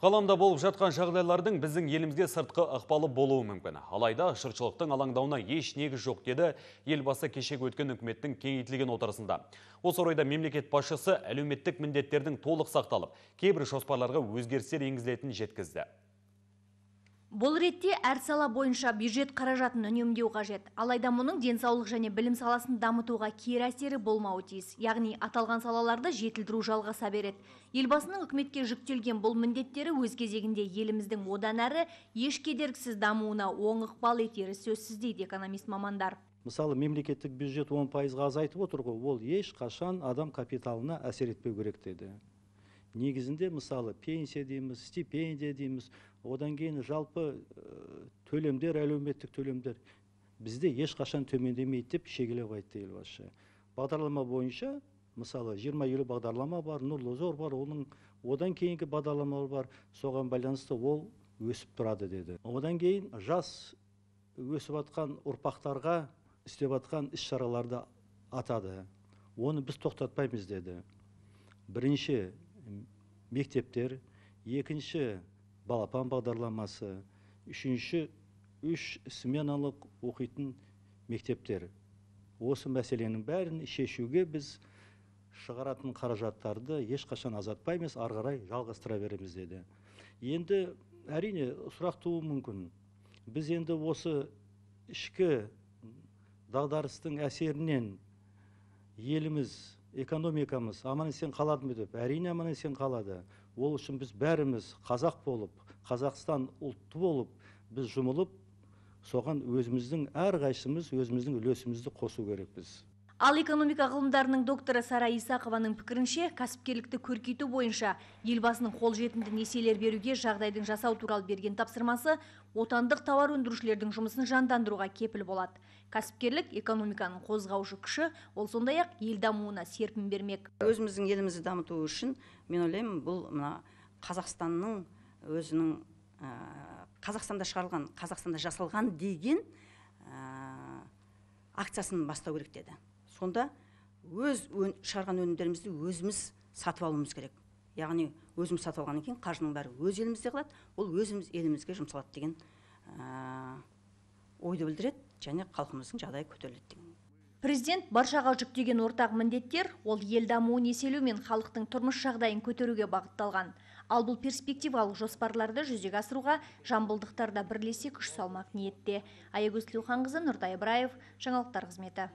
Қаламда болып жатқан жағдайлардың біздің елімізге сыртқы ықпалы болуы мүмкін. Алайда шыршылықтың алаңдауына еш негіз жоқ деді елбасы кешегі өткен үкіметтің кеңейтілген отырысында. Осы орайда мемлекет басшысы әлеуметтік міндеттердің толық сақталып, кейбір шоспарларға өзгерістер енгізілетінін жеткізді бұл ретте әр сала бойынша бюджет қаражатын үнемдеу қажет алайда мұның денсаулық және білім саласын дамытуға кері әсері болмауы тиіс яғни аталған салаларды жетілдіру жалға береді елбасының үкіметке жүктелген бұл міндеттері өз кезегінде еліміздің одан әрі еш кедергісіз дамуына оң ықпал етері сөзсіз дейді экономист мамандар мысалы мемлекеттік бюджет 10 пайызға азайтып отыр ғой ол қашан адам капиталына әсер етпеу керек деді негізінде мысалы пенсия дейміз стипендия дейміз одан кейін жалпы э, төлемдер әлеуметтік төлемдер бізде ешқашан төмендемейді деп шегелеп айтты елбасы бағдарлама бойынша мысалы жиырма елу бағдарлама бар нұрлы жол бар оның одан кейінгі бағдарламалар бар соған байланысты ол өсіп тұрады деді одан кейін жас өсіп жатқан ұрпақтарға істеп жатқан іс шараларды атады оны біз тоқтатпаймыз деді бірінші мектептер екінші балапан бағдарламасы үшінші үш сменалық оқитын мектептер осы мәселенің бәрін шешуге біз шығаратын қаражаттарды ешқашан азатпаймыз ары қарай жалғастыра береміз деді енді әрине сұрақ тууы мүмкін біз енді осы ішкі дағдарыстың әсерінен еліміз экономикамыз аман есен қалады ма деп әрине аман есен қалады ол үшін біз бәріміз қазақ болып қазақстан ұлтты болып біз жұмылып соған өзіміздің әрқайсымыз өзіміздің үлесімізді қосу керекпіз ал экономика ғылымдарының докторы сара исақованың пікірінше кәсіпкерлікті көркейту бойынша елбасының қол қолжетімді несиелер беруге жағдайдың жасау туралы берген тапсырмасы отандық тауар өндірушілердің жұмысын жандандыруға кепіл болады кәсіпкерлік экономиканың қозғаушы күші ол сондай ақ ел дамуына серпін бермек өзіміздің елімізді дамыту үшін мен ойлаймын бұл мына қазақстанның өзінің қазақстанда шығарылған қазақстанда жасалған деген акциясын бастау керек деді сонда өз өн, шығарған өнімдерімізді өзіміз сатып алуымыз керек яғни өзіміз сатып алғаннан кейін қаржының бәрі өз елімізде қалады ол өзіміз елімізге жұмсалады деген ә, ойды білдіреді және халқымыздың жағдайы көтеріледі деген президент баршаға жүктеген ортақ міндеттер ол ел дамуын еселеу мен халықтың тұрмыс жағдайын көтеруге бағытталған ал бұл перспективалық жоспарларды жүзеге асыруға жамбылдықтар да бірлесе күш салмақ ниетте аягөз тілеуханқызы нұртай ыбыраев жаңалықтар қызметі